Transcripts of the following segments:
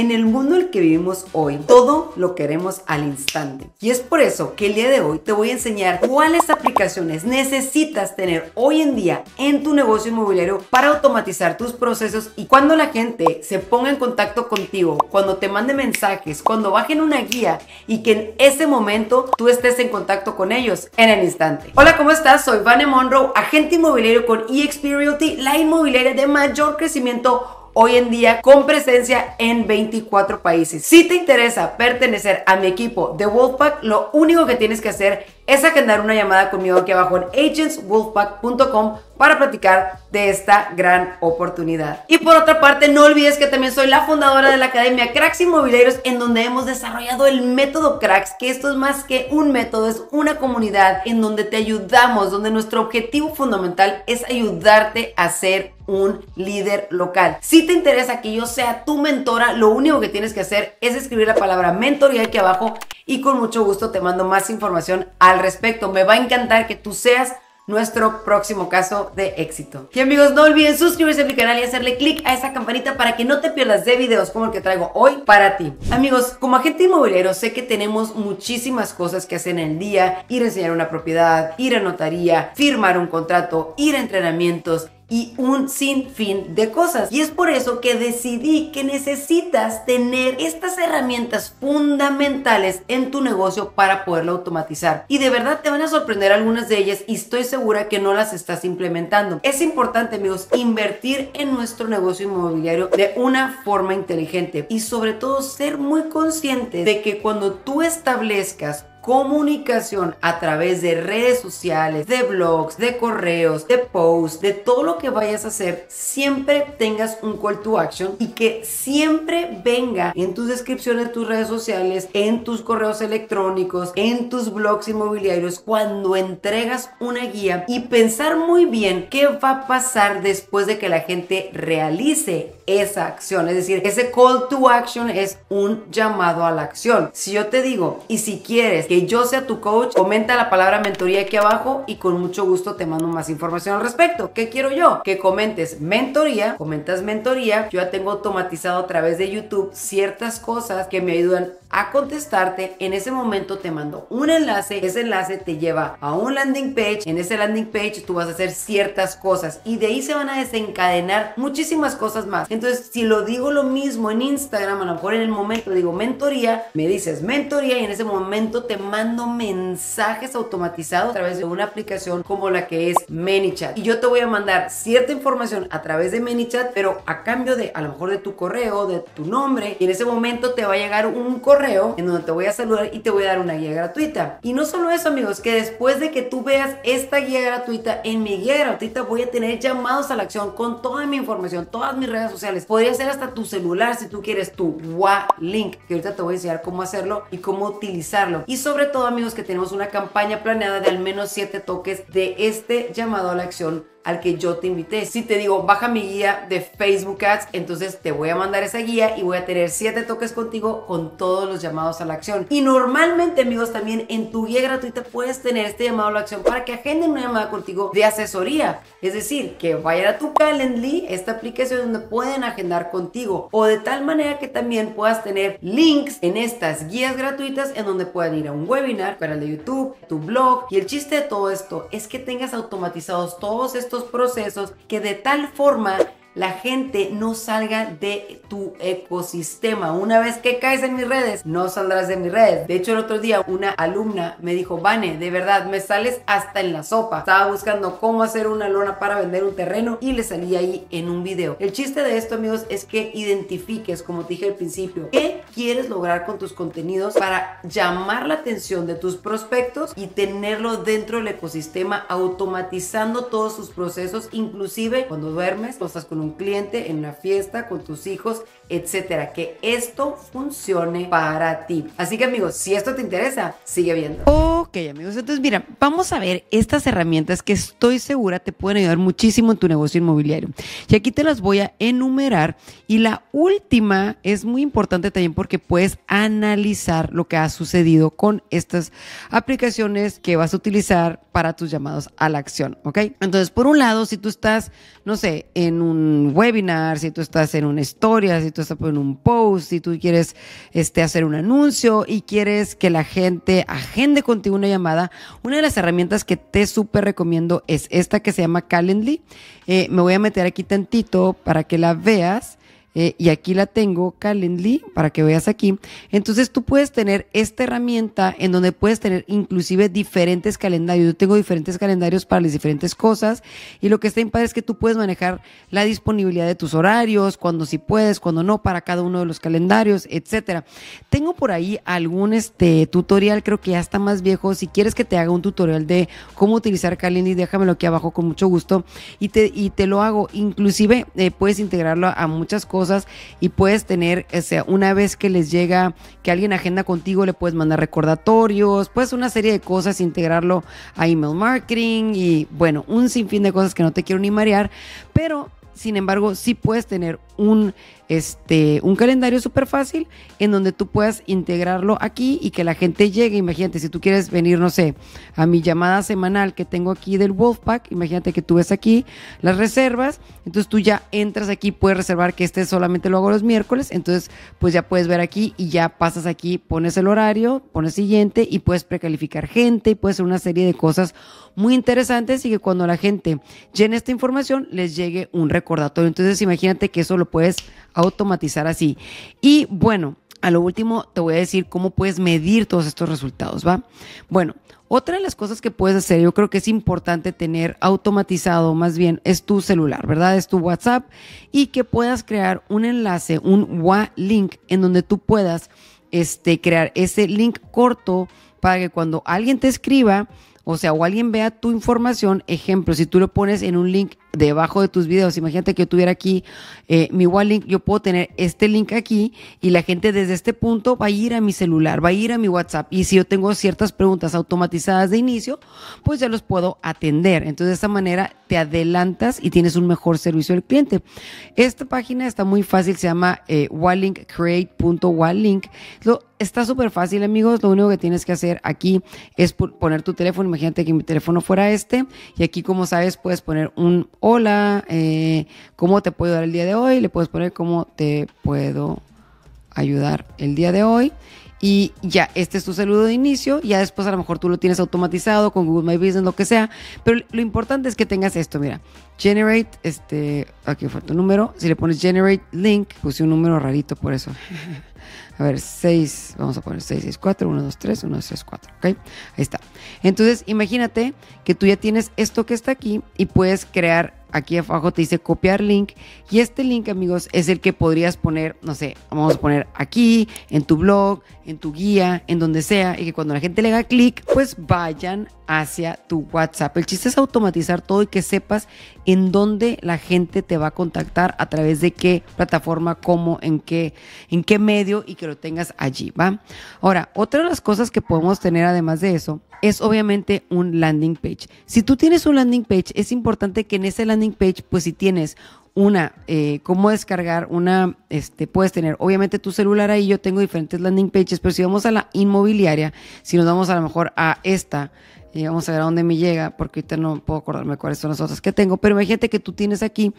En el mundo en el que vivimos hoy, todo lo queremos al instante. Y es por eso que el día de hoy te voy a enseñar cuáles aplicaciones necesitas tener hoy en día en tu negocio inmobiliario para automatizar tus procesos y cuando la gente se ponga en contacto contigo, cuando te mande mensajes, cuando bajen una guía y que en ese momento tú estés en contacto con ellos en el instante. Hola, ¿cómo estás? Soy Vane Monroe, agente inmobiliario con eXp la inmobiliaria de mayor crecimiento hoy en día con presencia en 24 países. Si te interesa pertenecer a mi equipo de Wolfpack, lo único que tienes que hacer es agendar una llamada conmigo aquí abajo en agentswolfpack.com para platicar de esta gran oportunidad. Y por otra parte, no olvides que también soy la fundadora de la Academia Cracks Inmobiliarios, en donde hemos desarrollado el método Cracks, que esto es más que un método, es una comunidad en donde te ayudamos, donde nuestro objetivo fundamental es ayudarte a ser un líder local. Si te interesa que yo sea tu mentora, lo único que tienes que hacer es escribir la palabra mentoría aquí abajo y con mucho gusto te mando más información al respecto. Me va a encantar que tú seas nuestro próximo caso de éxito. Y amigos, no olviden suscribirse a mi canal y hacerle clic a esa campanita para que no te pierdas de videos como el que traigo hoy para ti. Amigos, como agente inmobiliario sé que tenemos muchísimas cosas que hacer en el día, ir a enseñar una propiedad, ir a notaría, firmar un contrato, ir a entrenamientos, y un sinfín de cosas. Y es por eso que decidí que necesitas tener estas herramientas fundamentales en tu negocio para poderlo automatizar. Y de verdad te van a sorprender algunas de ellas y estoy segura que no las estás implementando. Es importante, amigos, invertir en nuestro negocio inmobiliario de una forma inteligente y sobre todo ser muy consciente de que cuando tú establezcas comunicación a través de redes sociales, de blogs, de correos, de posts, de todo lo que vayas a hacer, siempre tengas un call to action y que siempre venga en tus descripciones, tus redes sociales, en tus correos electrónicos, en tus blogs inmobiliarios, cuando entregas una guía y pensar muy bien qué va a pasar después de que la gente realice esa acción. Es decir, ese call to action es un llamado a la acción. Si yo te digo, y si quieres que yo sea tu coach, comenta la palabra mentoría aquí abajo y con mucho gusto te mando más información al respecto. ¿Qué quiero yo? Que comentes mentoría, comentas mentoría. Yo ya tengo automatizado a través de YouTube ciertas cosas que me ayudan a contestarte. En ese momento te mando un enlace. Ese enlace te lleva a un landing page. En ese landing page tú vas a hacer ciertas cosas y de ahí se van a desencadenar muchísimas cosas más. Entonces, si lo digo lo mismo en Instagram, a lo mejor en el momento digo mentoría, me dices mentoría y en ese momento te mando mensajes automatizados a través de una aplicación como la que es ManyChat. Y yo te voy a mandar cierta información a través de ManyChat, pero a cambio de a lo mejor de tu correo, de tu nombre. Y en ese momento te va a llegar un correo en donde te voy a saludar y te voy a dar una guía gratuita. Y no solo eso, amigos, que después de que tú veas esta guía gratuita, en mi guía gratuita voy a tener llamados a la acción con toda mi información, todas mis redes sociales. Podría ser hasta tu celular si tú quieres tu WA Link, que ahorita te voy a enseñar cómo hacerlo y cómo utilizarlo. Y sobre todo amigos que tenemos una campaña planeada de al menos 7 toques de este llamado a la acción al que yo te invité. Si te digo, baja mi guía de Facebook Ads, entonces te voy a mandar esa guía y voy a tener 7 toques contigo con todos los llamados a la acción. Y normalmente, amigos, también en tu guía gratuita puedes tener este llamado a la acción para que agenden una llamada contigo de asesoría. Es decir, que vaya a tu Calendly, esta aplicación donde pueden agendar contigo. O de tal manera que también puedas tener links en estas guías gratuitas en donde puedan ir a un webinar, Para el de YouTube, tu blog. Y el chiste de todo esto es que tengas automatizados todos estos procesos que de tal forma la gente no salga de tu ecosistema. Una vez que caes en mis redes, no saldrás de mis redes. De hecho, el otro día una alumna me dijo, Vane, de verdad, me sales hasta en la sopa. Estaba buscando cómo hacer una lona para vender un terreno y le salí ahí en un video. El chiste de esto, amigos, es que identifiques, como te dije al principio, qué quieres lograr con tus contenidos para llamar la atención de tus prospectos y tenerlo dentro del ecosistema, automatizando todos sus procesos, inclusive cuando duermes, cosas con un un cliente, en una fiesta, con tus hijos etcétera. Que esto funcione para ti. Así que amigos, si esto te interesa, sigue viendo. Ok amigos, entonces mira, vamos a ver estas herramientas que estoy segura te pueden ayudar muchísimo en tu negocio inmobiliario. Y aquí te las voy a enumerar. Y la última es muy importante también porque puedes analizar lo que ha sucedido con estas aplicaciones que vas a utilizar para tus llamados a la acción, ¿ok? Entonces, por un lado, si tú estás, no sé, en un webinar, si tú estás en una historia, si tú tú estás un post y tú quieres este, hacer un anuncio y quieres que la gente agende contigo una llamada, una de las herramientas que te súper recomiendo es esta que se llama Calendly. Eh, me voy a meter aquí tantito para que la veas. Eh, y aquí la tengo, Calendly, para que veas aquí. Entonces tú puedes tener esta herramienta en donde puedes tener inclusive diferentes calendarios. Yo tengo diferentes calendarios para las diferentes cosas y lo que está en es que tú puedes manejar la disponibilidad de tus horarios, cuando sí puedes, cuando no, para cada uno de los calendarios, etcétera. Tengo por ahí algún este tutorial, creo que ya está más viejo. Si quieres que te haga un tutorial de cómo utilizar Calendly, déjamelo aquí abajo con mucho gusto y te, te lo hago. Inclusive eh, puedes integrarlo a muchas cosas y puedes tener, o sea, una vez que les llega, que alguien agenda contigo, le puedes mandar recordatorios, pues una serie de cosas, integrarlo a email marketing y bueno, un sinfín de cosas que no te quiero ni marear, pero sin embargo, sí puedes tener un este, un calendario súper fácil en donde tú puedas integrarlo aquí y que la gente llegue. Imagínate, si tú quieres venir, no sé, a mi llamada semanal que tengo aquí del Wolfpack, imagínate que tú ves aquí las reservas, entonces tú ya entras aquí, puedes reservar que este solamente lo hago los miércoles, entonces pues ya puedes ver aquí y ya pasas aquí, pones el horario, pones siguiente y puedes precalificar gente y puedes hacer una serie de cosas muy interesantes y que cuando la gente llene esta información les llegue un recordatorio. Entonces imagínate que eso lo puedes automatizar así. Y bueno, a lo último te voy a decir cómo puedes medir todos estos resultados, ¿va? Bueno, otra de las cosas que puedes hacer, yo creo que es importante tener automatizado, más bien, es tu celular, ¿verdad? Es tu WhatsApp y que puedas crear un enlace, un WA-Link, en donde tú puedas este, crear ese link corto para que cuando alguien te escriba, o sea, o alguien vea tu información, ejemplo, si tú lo pones en un link debajo de tus videos. Imagínate que yo tuviera aquí eh, mi mi Link, yo puedo tener este link aquí y la gente desde este punto va a ir a mi celular, va a ir a mi WhatsApp. Y si yo tengo ciertas preguntas automatizadas de inicio, pues ya los puedo atender. Entonces, de esta manera te adelantas y tienes un mejor servicio al cliente. Esta página está muy fácil, se llama eh, lo Está súper fácil, amigos. Lo único que tienes que hacer aquí es poner tu teléfono. Imagínate que mi teléfono fuera este. Y aquí, como sabes, puedes poner un hola, eh, ¿cómo te puedo dar el día de hoy? Le puedes poner cómo te puedo ayudar el día de hoy. Y ya, este es tu saludo de inicio. Ya después a lo mejor tú lo tienes automatizado con Google My Business, lo que sea. Pero lo importante es que tengas esto, mira. Generate, este, aquí falta un número. Si le pones generate link, puse un número rarito por eso. a ver, 6, vamos a poner 6, 6, 4, 1, 2, 3, 1, 2, 3, 4, ¿ok? Ahí está. Entonces, imagínate que tú ya tienes esto que está aquí y puedes crear, aquí abajo te dice copiar link y este link, amigos, es el que podrías poner, no sé, vamos a poner aquí, en tu blog, en tu guía, en donde sea, y que cuando la gente le haga clic, pues vayan hacia tu WhatsApp. El chiste es automatizar todo y que sepas en dónde la gente te va a contactar, a través de qué plataforma, cómo, en qué, en qué medio y que lo tengas allí, ¿va? Ahora, otra de las cosas que podemos tener además de eso es obviamente un landing page. Si tú tienes un landing page, es importante que en ese landing page, pues si tienes una, eh, cómo descargar una, este, puedes tener, obviamente tu celular ahí, yo tengo diferentes landing pages, pero si vamos a la inmobiliaria, si nos vamos a lo mejor a esta, y eh, vamos a ver a dónde me llega, porque ahorita no puedo acordarme cuáles son las otras que tengo, pero imagínate que tú tienes aquí,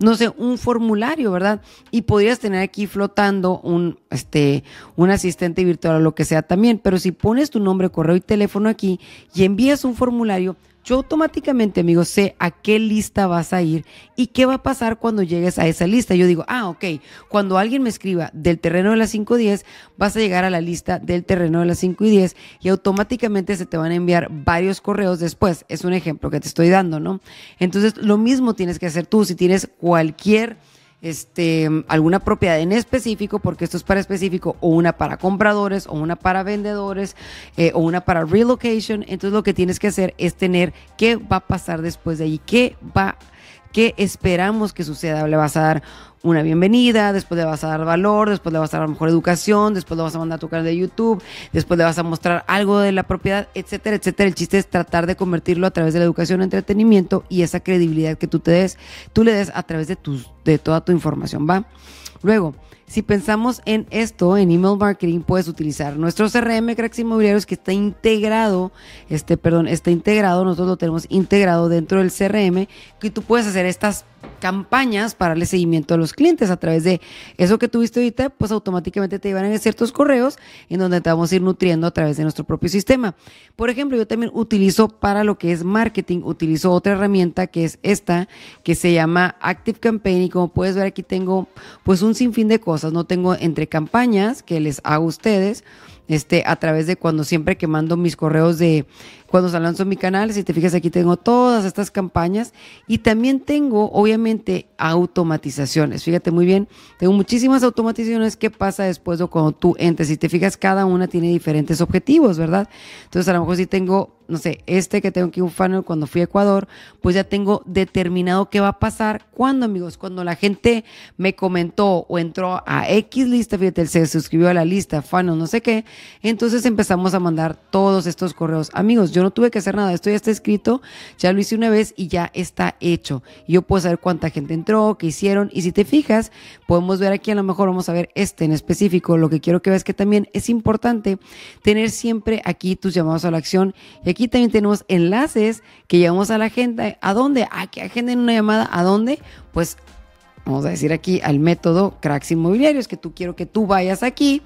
no sé, un formulario, ¿verdad? Y podrías tener aquí flotando un, este, un asistente virtual o lo que sea también, pero si pones tu nombre, correo y teléfono aquí y envías un formulario, yo automáticamente, amigo, sé a qué lista vas a ir y qué va a pasar cuando llegues a esa lista. Yo digo, ah, ok, cuando alguien me escriba del terreno de las 5 y 10, vas a llegar a la lista del terreno de las 5 y 10 y automáticamente se te van a enviar varios correos después. Es un ejemplo que te estoy dando, ¿no? Entonces, lo mismo tienes que hacer tú si tienes cualquier este, alguna propiedad en específico, porque esto es para específico, o una para compradores, o una para vendedores, eh, o una para relocation. Entonces lo que tienes que hacer es tener qué va a pasar después de ahí, qué va, qué esperamos que suceda. Le vas a dar una bienvenida, después le vas a dar valor, después le vas a dar mejor educación, después le vas a mandar a tu canal de YouTube, después le vas a mostrar algo de la propiedad, etcétera, etcétera. El chiste es tratar de convertirlo a través de la educación, entretenimiento y esa credibilidad que tú te des, tú le des a través de tus, de toda tu información, ¿va? Luego, si pensamos en esto, en email marketing, puedes utilizar nuestro CRM Cracks Inmobiliarios que está integrado, este, perdón, está integrado, nosotros lo tenemos integrado dentro del CRM, que tú puedes hacer estas campañas para el seguimiento de los clientes a través de eso que tuviste ahorita, pues automáticamente te llevarán a ciertos correos en donde te vamos a ir nutriendo a través de nuestro propio sistema. Por ejemplo, yo también utilizo para lo que es marketing, utilizo otra herramienta que es esta, que se llama Active Campaign y como puedes ver aquí tengo pues un sinfín de cosas, no tengo entre campañas que les hago a ustedes, este, a través de cuando siempre que mando mis correos de cuando se lanzo mi canal, si te fijas aquí tengo todas estas campañas y también tengo obviamente automatizaciones. Fíjate muy bien, tengo muchísimas automatizaciones que pasa después o cuando tú entres. Si te fijas, cada una tiene diferentes objetivos, ¿verdad? Entonces a lo mejor si tengo no sé, este que tengo aquí un funnel cuando fui a Ecuador, pues ya tengo determinado qué va a pasar cuando, amigos, cuando la gente me comentó o entró a X lista, fíjate, se suscribió a la lista, funnel, no sé qué, entonces empezamos a mandar todos estos correos. Amigos, yo no tuve que hacer nada, esto ya está escrito, ya lo hice una vez y ya está hecho. Yo puedo saber cuánta gente entró, qué hicieron, y si te fijas, podemos ver aquí, a lo mejor vamos a ver este en específico, lo que quiero que veas que también es importante tener siempre aquí tus llamados a la acción aquí también tenemos enlaces que llevamos a la gente ¿A dónde? A ah, que agenden una llamada. ¿A dónde? Pues vamos a decir aquí al método Cracks Inmobiliarios, que tú quiero que tú vayas aquí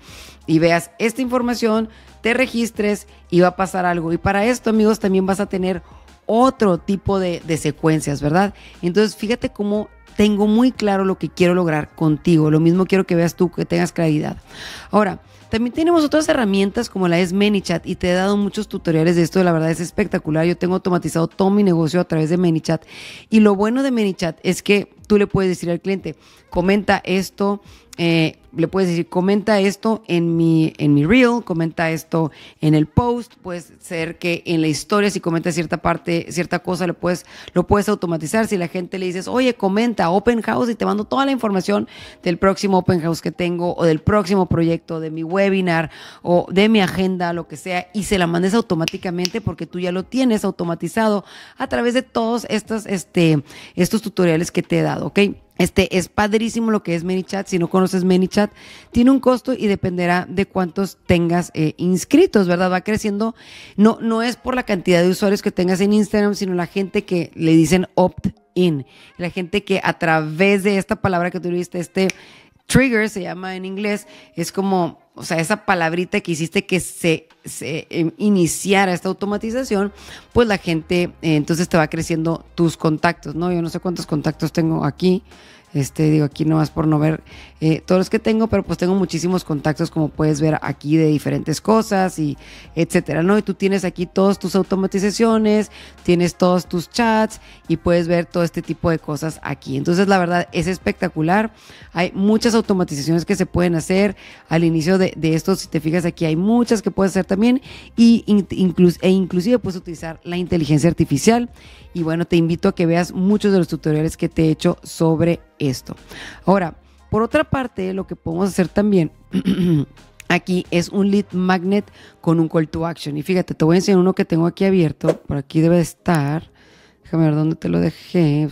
y veas esta información, te registres y va a pasar algo. Y para esto, amigos, también vas a tener otro tipo de secuencias, ¿verdad? Entonces, fíjate cómo tengo muy claro lo que quiero lograr contigo. Lo mismo quiero que veas tú, que tengas claridad. Ahora, también tenemos otras herramientas como la es ManyChat y te he dado muchos tutoriales de esto, la verdad es espectacular. Yo tengo automatizado todo mi negocio a través de ManyChat y lo bueno de ManyChat es que tú le puedes decir al cliente, comenta esto, eh, le puedes decir, comenta esto en mi, en mi reel, comenta esto en el post, puede ser que en la historia, si comenta cierta parte, cierta cosa, le puedes, lo puedes automatizar. Si la gente le dices, oye, comenta Open House y te mando toda la información del próximo Open House que tengo o del próximo proyecto, de mi webinar o de mi agenda, lo que sea, y se la mandes automáticamente porque tú ya lo tienes automatizado a través de todos estos, este, estos tutoriales que te he dado, ¿ok? Este, es padrísimo lo que es ManyChat. Si no conoces ManyChat, tiene un costo y dependerá de cuántos tengas eh, inscritos, ¿verdad? Va creciendo. No, no es por la cantidad de usuarios que tengas en Instagram, sino la gente que le dicen opt-in. La gente que a través de esta palabra que tú viste, este, Trigger se llama en inglés, es como, o sea, esa palabrita que hiciste que se, se em, iniciara esta automatización, pues la gente eh, entonces te va creciendo tus contactos, ¿no? Yo no sé cuántos contactos tengo aquí, este, digo, aquí nomás por no ver eh, todos los que tengo, pero pues tengo muchísimos contactos, como puedes ver aquí, de diferentes cosas y etcétera, ¿no? Y tú tienes aquí todas tus automatizaciones, tienes todos tus chats y puedes ver todo este tipo de cosas aquí. Entonces, la verdad es espectacular. Hay muchas automatizaciones que se pueden hacer al inicio de, esto. Si te fijas aquí, hay muchas que puedes hacer también e inclusive puedes utilizar la inteligencia artificial y bueno, te invito a que veas muchos de los tutoriales que te he hecho sobre esto. Ahora, por otra parte, lo que podemos hacer también... aquí es un lead magnet con un call to action. Y fíjate, te voy a enseñar uno que tengo aquí abierto. Por aquí debe estar. Déjame ver dónde te lo dejé.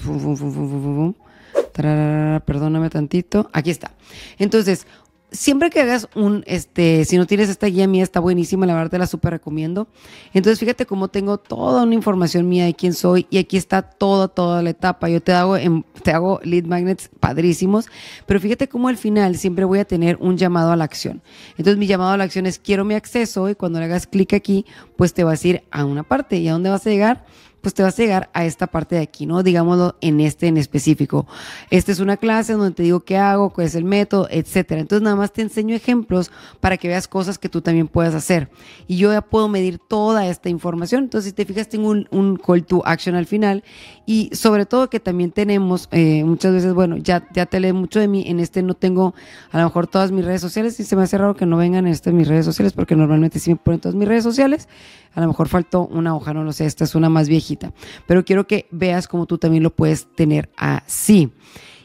perdóname tantito. Aquí está. Entonces, siempre que hagas un, este, si no tienes esta guía mía, está buenísima, la verdad te la súper recomiendo. Entonces, fíjate cómo tengo toda una información mía de quién soy y aquí está toda, toda la etapa. Yo te hago, te hago lead magnets padrísimos, pero fíjate cómo al final siempre voy a tener un llamado a la acción. Entonces, mi llamado a la acción es quiero mi acceso y cuando le hagas clic aquí, pues te vas a ir a una parte. ¿Y a dónde vas a llegar? pues te vas a llegar a esta parte de aquí, ¿no? Digámoslo en este en específico. Esta es una clase donde te digo qué hago, cuál es el método, etcétera. Entonces nada más te enseño ejemplos para que veas cosas que tú también puedas hacer. Y yo ya puedo medir toda esta información. Entonces, si te fijas, tengo un, call to action al final. Y sobre todo que también tenemos, eh, muchas veces, bueno, ya, te leí mucho de mí. En este no tengo a lo mejor todas mis redes sociales. Y se me hace raro que no vengan este mis redes sociales, porque normalmente sí me ponen todas mis redes sociales. A lo mejor faltó una hoja, no lo sé. Esta es una más vieja pero quiero que veas cómo tú también lo puedes tener así.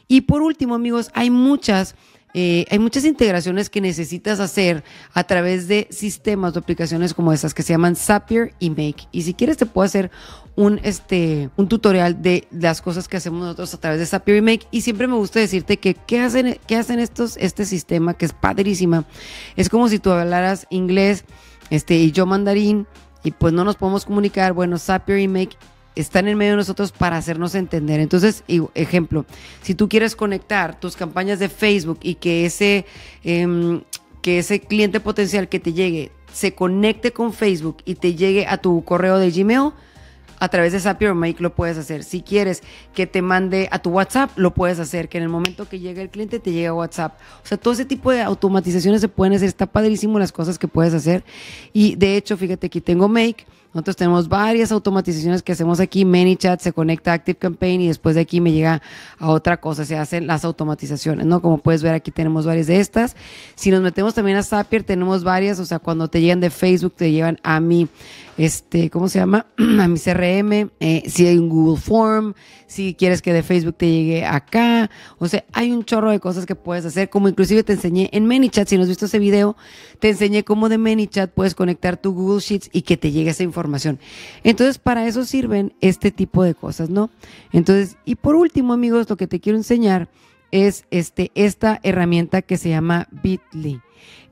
Y por último, amigos, hay muchas... Eh, hay muchas integraciones que necesitas hacer a través de sistemas o aplicaciones como esas que se llaman Zapier y Make. Y si quieres te puedo hacer un, este, un tutorial de las cosas que hacemos nosotros a través de Zapier y Make. Y siempre me gusta decirte que qué hacen, qué hacen estos, este sistema que es padrísima. Es como si tú hablaras inglés este, y yo mandarín y pues no nos podemos comunicar, bueno, Zapier y Make están en medio de nosotros para hacernos entender. Entonces, ejemplo, si tú quieres conectar tus campañas de Facebook y que ese, em, que ese cliente potencial que te llegue se conecte con Facebook y te llegue a tu correo de Gmail, a través de Zapier Make lo puedes hacer. Si quieres que te mande a tu WhatsApp, lo puedes hacer, que en el momento que llegue el cliente te llegue a WhatsApp. O sea, todo ese tipo de automatizaciones se pueden hacer. Está padrísimo las cosas que puedes hacer. Y de hecho, fíjate, aquí tengo Make. Nosotros tenemos varias automatizaciones que hacemos aquí. ManyChat se conecta a Campaign y después de aquí me llega a otra cosa. Se hacen las automatizaciones, ¿no? Como puedes ver, aquí tenemos varias de estas. Si nos metemos también a Zapier, tenemos varias. O sea, cuando te llegan de Facebook, te llevan a mí este, ¿cómo se llama? a mi CRM, eh, si hay un Google Form, si quieres que de Facebook te llegue acá. O sea, hay un chorro de cosas que puedes hacer, como inclusive te enseñé en ManyChat, si no has visto ese video, te enseñé cómo de ManyChat puedes conectar tu Google Sheets y que te llegue esa información. Entonces, para eso sirven este tipo de cosas, ¿no? Entonces, y por último, amigos, lo que te quiero enseñar es este, esta herramienta que se llama Bitly.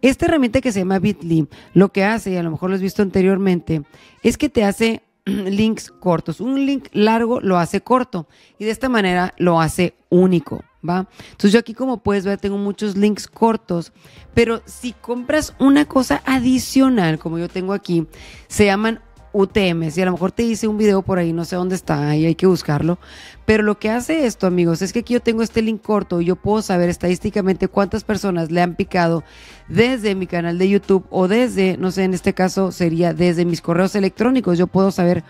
Esta herramienta que se llama Bitly, lo que hace, y a lo mejor lo has visto anteriormente, es que te hace links cortos. Un link largo lo hace corto y de esta manera lo hace único, ¿va? Entonces yo aquí como puedes ver tengo muchos links cortos, pero si compras una cosa adicional como yo tengo aquí, se llaman UTM. Si a lo mejor te hice un video por ahí, no sé dónde está, ahí hay que buscarlo. Pero lo que hace esto, amigos, es que aquí yo tengo este link corto y yo puedo saber estadísticamente cuántas personas le han picado desde mi canal de YouTube o desde, no sé, en este caso sería desde mis correos electrónicos. Yo puedo saber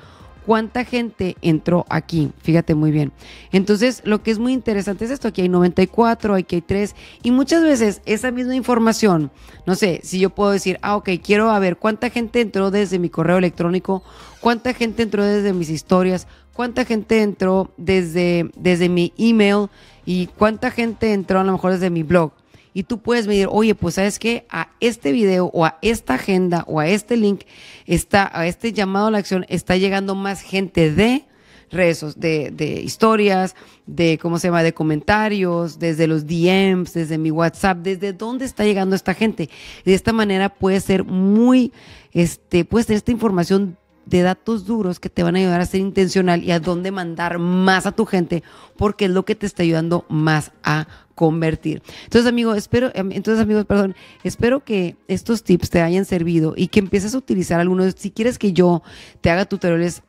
cuánta gente entró aquí. Fíjate muy bien. Entonces, lo que es muy interesante es esto. Aquí hay 94, aquí hay 3. Y muchas veces esa misma información, no sé, si yo puedo decir, ah, ok, quiero ver cuánta gente entró desde mi correo electrónico, cuánta gente entró desde mis historias, cuánta gente entró desde, desde mi email y cuánta gente entró a lo mejor desde mi blog y tú puedes medir, oye, pues sabes que a este video o a esta agenda o a este link, está, a este llamado a la acción, está llegando más gente de redes, de, de historias, de, ¿cómo se llama?, de comentarios, desde los DMs, desde mi WhatsApp, desde dónde está llegando esta gente. De esta manera puede ser muy, este, puedes tener esta información de datos duros que te van a ayudar a ser intencional y a dónde mandar más a tu gente, porque es lo que te está ayudando más a convertir. Entonces, amigos, espero, em, entonces, amigos, perdón, espero que estos tips te hayan servido y que empieces a utilizar algunos. Si quieres que yo te haga tutoriales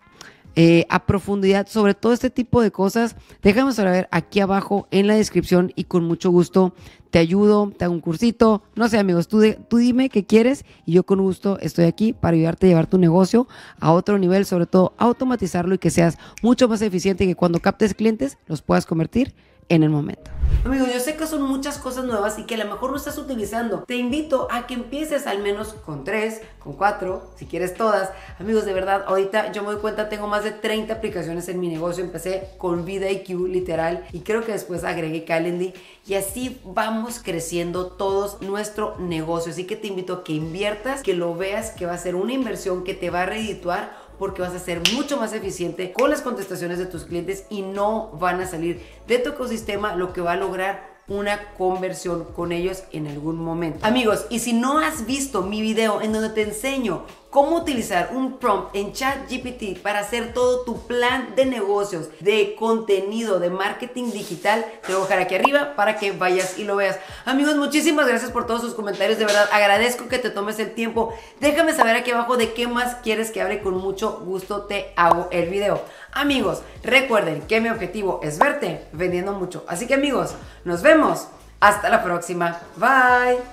eh, a profundidad sobre todo este tipo de cosas, déjame saber aquí abajo en la descripción y con mucho gusto te ayudo, te hago un cursito. No sé, amigos, tú, tú dime qué quieres y yo con gusto estoy aquí para ayudarte a llevar tu negocio a otro nivel, sobre todo automatizarlo y que seas mucho más eficiente y que cuando captes clientes los puedas convertir en el momento. Amigos, yo sé que son muchas cosas nuevas y que a lo mejor no estás utilizando. Te invito a que empieces al menos con tres, con cuatro, si quieres todas. Amigos, de verdad, ahorita yo me doy cuenta, tengo más de 30 aplicaciones en mi negocio. Empecé con Vida IQ, literal, y creo que después agregué Calendly. Y así vamos creciendo todos nuestro negocio. Así que te invito a que inviertas, que lo veas, que va a ser una inversión que te va a redituar porque vas a ser mucho más eficiente con las contestaciones de tus clientes y no van a salir de tu ecosistema, lo que va a lograr una conversión con ellos en algún momento. Amigos, y si no has visto mi video en donde te enseño cómo utilizar un prompt en ChatGPT para hacer todo tu plan de negocios, de contenido, de marketing digital. Te voy a dejar aquí arriba para que vayas y lo veas. Amigos, muchísimas gracias por todos sus comentarios. De verdad, agradezco que te tomes el tiempo. Déjame saber aquí abajo de qué más quieres que hable. Con mucho gusto te hago el video. Amigos, recuerden que mi objetivo es verte vendiendo mucho. Así que amigos, nos vemos. Hasta la próxima. Bye.